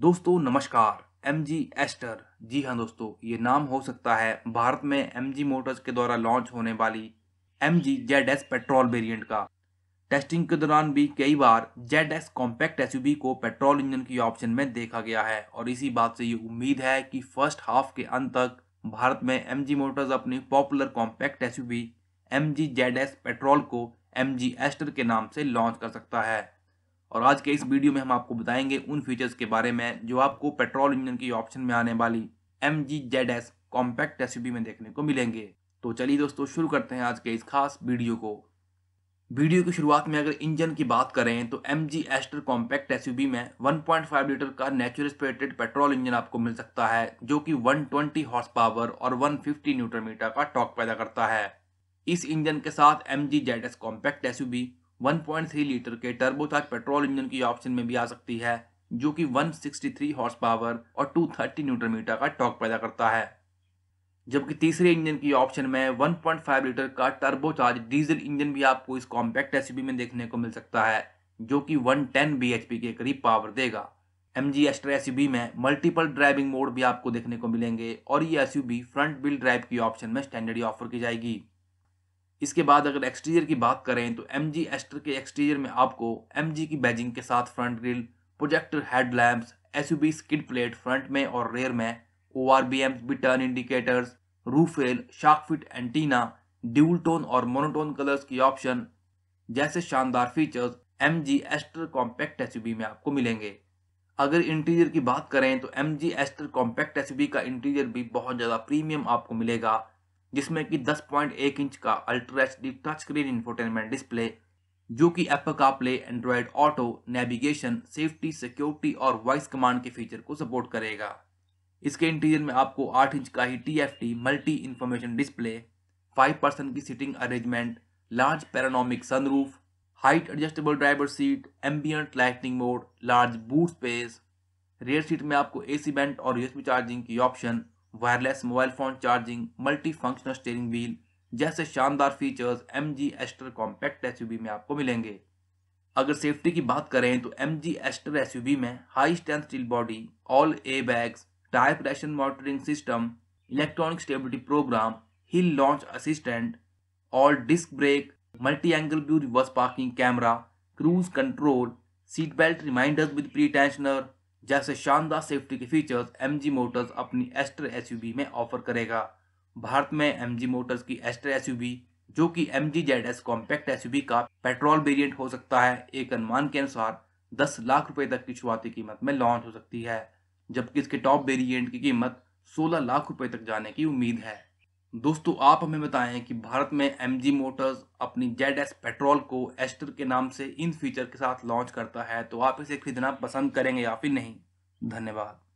दोस्तों नमस्कार M G ester जी हाँ दोस्तों ये नाम हो सकता है भारत में एम जी मोटर्स के द्वारा लॉन्च होने वाली M G Z S petrol variant का टेस्टिंग के दौरान भी कई बार जेड एस कॉम्पैक्ट एस को पेट्रोल इंजन की ऑप्शन में देखा गया है और इसी बात से ये उम्मीद है कि फर्स्ट हाफ के अंत तक भारत में एम जी मोटर्स अपनी popular compact S U M G Z S petrol को एम जी एस्टर के नाम से लॉन्च कर सकता है और आज के इस वीडियो में हम आपको बताएंगे उन फीचर्स के बारे में जो आपको पेट्रोल इंजन की ऑप्शन में आने वाली M G Z S compact S में देखने को मिलेंगे तो चलिए दोस्तों शुरू करते हैं आज के इस खास वीडियो को वीडियो की शुरुआत में अगर इंजन की बात करें तो M G Astor compact S में 1.5 लीटर का नेचुरल स्पेटेड पेट्रोल इंजन आपको मिल सकता है जो कि 120 हॉर्स पावर और 150 फिफ्टी न्यूट्रोमीटर का टॉक पैदा करता है इस इंजन के साथ M G Z S compact S 1.3 litre के टर्बोचार्ज पेट्रोल इंजन की ऑप्शन में भी आ सकती है जो कि 163 हॉर्स पावर और 230 न्यूटर मीटर का टॉक पैदा करता है जबकि तीसरे इंजन की ऑप्शन में 1.5 लीटर का टर्बोचार्ज डीजल इंजन भी आपको इस कॉम्पैक्ट एस में देखने को मिल सकता है जो कि 110 टेन के करीब पावर देगा एम जी एस्ट्रा एस में मल्टीपल ड्राइविंग मोड भी आपको देखने को मिलेंगे और ये एस फ्रंट व्हील ड्राइव की ऑप्शन में स्टैंडर्ड ऑफर की जाएगी इसके बाद अगर एक्सटीरियर की बात करें तो एम जी एस्टर के एक्सटीरियर में आपको एम जी की बैजिंग के साथ front grille projector head lamps S U B skid plate front में और रेयर में O R B Ms B turn indicators rail shark fit antenna dual tone और मोनोटोन कलर्स की ऑप्शन जैसे शानदार features M G Astor compact S में आपको मिलेंगे अगर इंटीरियर की बात करें तो M G Astor compact S का इंटीरियर भी बहुत ज़्यादा प्रीमियम आपको मिलेगा जिसमें कि 10.1 इंच का ultra H D touch screen infotainment display जो कि एप्पल का play Android auto navigation safety security और वॉइस कमांड के फीचर को सपोर्ट करेगा इसके इंटीरियर में आपको 8 इंच का ही T F T multi information display 5 percent की seating arrangement large panoramic sunroof height adjustable driver seat ambient lightning mode large boot space rear seat में आपको ए सी बेंट और यूएसबी चार्जिंग की option wireless mobile phone charging multi functional steering wheel जैसे शानदार features M G Astor compact S में आपको मिलेंगे अगर सेफ्टी की बात करें तो एम जी एस्टर एस में high strength steel body all a bags tyre pressure monitoring system electronic stability program hill launch assistant और disc brake multi angle view reverse parking camera cruise control seat belt reminders with pre tensioner जैसे शानदार safety के features M Motors अपनी Astor S में offer करेगा भारत में M Motors की Astor S जो कि M G Z S compact S का पेट्रोल वेरिएंट हो सकता है एक अनुमान के अनुसार 10 लाख रुपए तक की शुरुआती कीमत में लॉन्च हो सकती है जबकि इसके टॉप वेरिएंट की कीमत 16 लाख रुपए तक जाने की उम्मीद है दोस्तों आप हमें बताएं कि भारत में एम मोटर्स अपनी जेड एस पेट्रोल को एस्टर के नाम से इन फीचर के साथ लॉन्च करता है तो आप इसे खरीदना पसंद करेंगे या फिर नहीं धन्यवाद